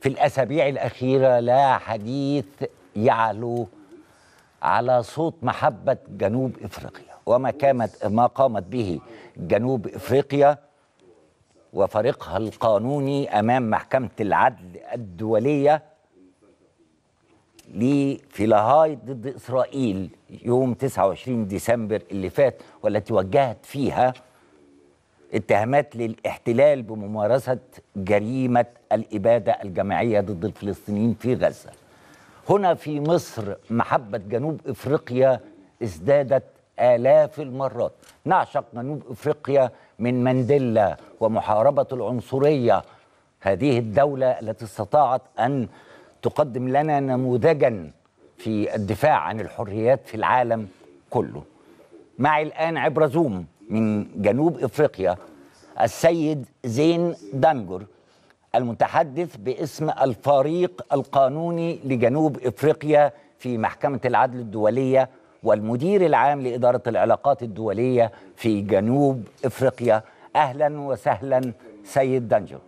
في الأسابيع الأخيرة لا حديث يعلو على صوت محبة جنوب إفريقيا وما كانت ما قامت به جنوب إفريقيا وفريقها القانوني أمام محكمة العدل الدولية في لاهاي ضد إسرائيل يوم 29 ديسمبر اللي فات والتي وجهت فيها اتهامات للاحتلال بممارسة جريمة الإبادة الجماعية ضد الفلسطينيين في غزة هنا في مصر محبة جنوب إفريقيا ازدادت آلاف المرات نعشق جنوب إفريقيا من مانديلا ومحاربة العنصرية هذه الدولة التي استطاعت أن تقدم لنا نموذجا في الدفاع عن الحريات في العالم كله معي الآن عبر زوم من جنوب افريقيا السيد زين دانجور المتحدث باسم الفريق القانوني لجنوب افريقيا في محكمه العدل الدوليه والمدير العام لاداره العلاقات الدوليه في جنوب افريقيا اهلا وسهلا سيد دانجور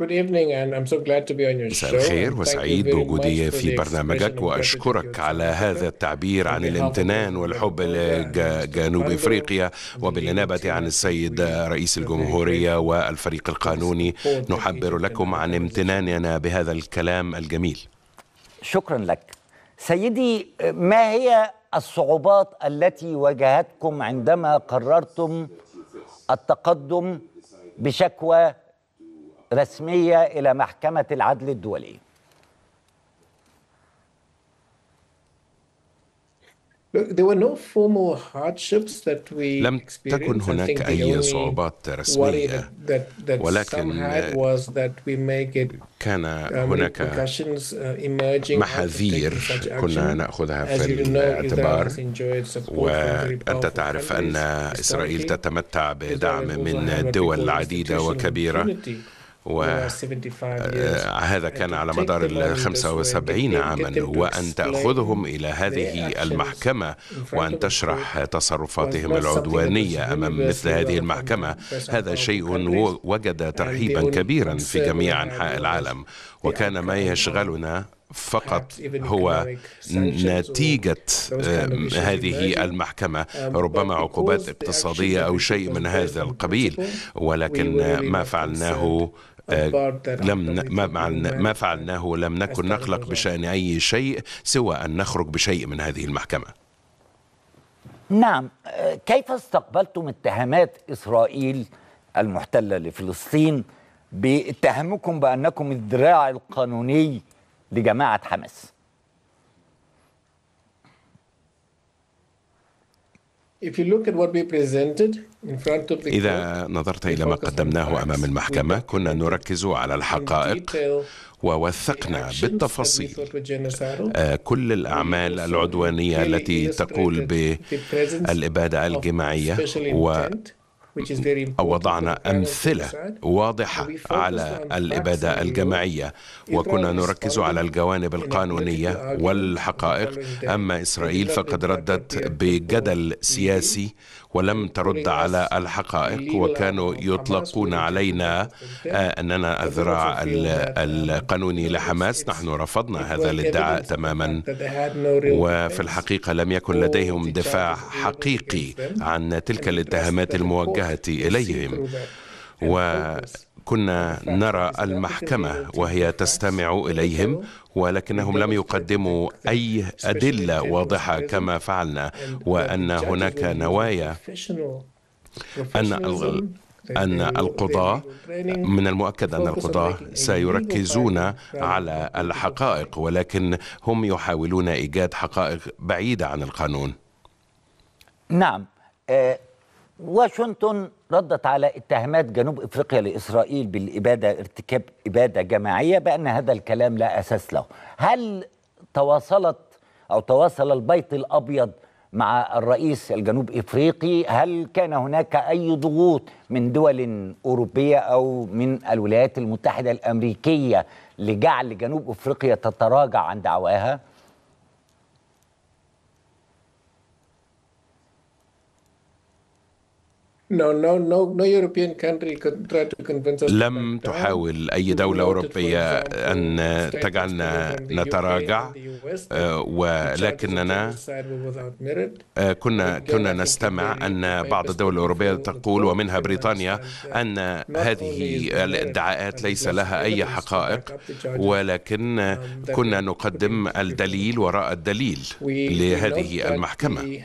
مساء الخير وسعيد بوجودي في برنامجك وأشكرك على هذا التعبير عن الامتنان والحب لجنوب إفريقيا وبالنيابة عن السيد رئيس الجمهورية والفريق القانوني نحبر لكم عن امتناننا بهذا الكلام الجميل شكرا لك سيدي ما هي الصعوبات التي واجهتكم عندما قررتم التقدم بشكوى رسمية إلى محكمة العدل الدولية لم تكن هناك أي صعوبات رسمية ولكن كان um, هناك uh, محاذير كنا نأخذها في الاعتبار وأنت تعرف أن إسرائيل تتمتع بدعم من دول عديدة وكبيرة و آه، هذا كان على مدار ال 75 عاما وأن تأخذهم إلى هذه المحكمة وأن تشرح تصرفاتهم العدوانية أمام مثل هذه المحكمة هذا شيء وجد ترحيبا كبيرا في جميع أنحاء العالم وكان ما يشغلنا فقط هو نتيجة آه، هذه المحكمة um, ربما عقوبات اقتصادية أو شيء من هذا القبيل ولكن ما فعلناه لم ما, ما فعلناه لم نكن نقلق بشأن أي شيء سوى أن نخرج بشيء من هذه المحكمة نعم كيف استقبلتم اتهامات إسرائيل المحتلة لفلسطين باتهامكم بأنكم الذراع القانوني لجماعة حماس إذا نظرت إلى ما قدمناه أمام المحكمة كنا نركز على الحقائق ووثقنا بالتفاصيل آه، كل الأعمال العدوانية التي تقول بالإبادة الجماعية و وضعنا uh, أمثلة واضحة على الإبادة الجماعية وكنا نركز على الجوانب القانونية والحقائق أما إسرائيل فقد ردت بجدل سياسي ولم ترد على الحقائق وكانوا يطلقون علينا آه، أننا الذراع um, القانوني لحماس نحن رفضنا هذا الادعاء تماما وفي الحقيقة لم يكن لديهم دفاع حقيقي عن تلك الاتهامات الموجهة بالاتجاه إليهم وكنا نرى المحكمة وهي تستمع إليهم ولكنهم لم يقدموا أي أدلة واضحة كما فعلنا وأن هناك نوايا أن أن القضاة من المؤكد أن القضاة سيركزون على الحقائق ولكن هم يحاولون إيجاد حقائق بعيدة عن القانون نعم آه، واشنطن ردت على اتهامات جنوب افريقيا لاسرائيل بالاباده ارتكاب اباده جماعيه بان هذا الكلام لا اساس له. هل تواصلت او تواصل البيت الابيض مع الرئيس الجنوب افريقي؟ هل كان هناك اي ضغوط من دول اوروبيه او من الولايات المتحده الامريكيه لجعل جنوب افريقيا تتراجع عن دعواها؟ لم uh, تحاول أي دولة أوروبية أن تجعلنا نتراجع آه، ولكننا آه، كنا كنا نستمع أن بعض الدول الأوروبية تقول ومنها بريطانيا أن هذه الادعاءات ليس لها أي حقائق ولكن um, كنا نقدم الدليل وراء الدليل لهذه المحكمة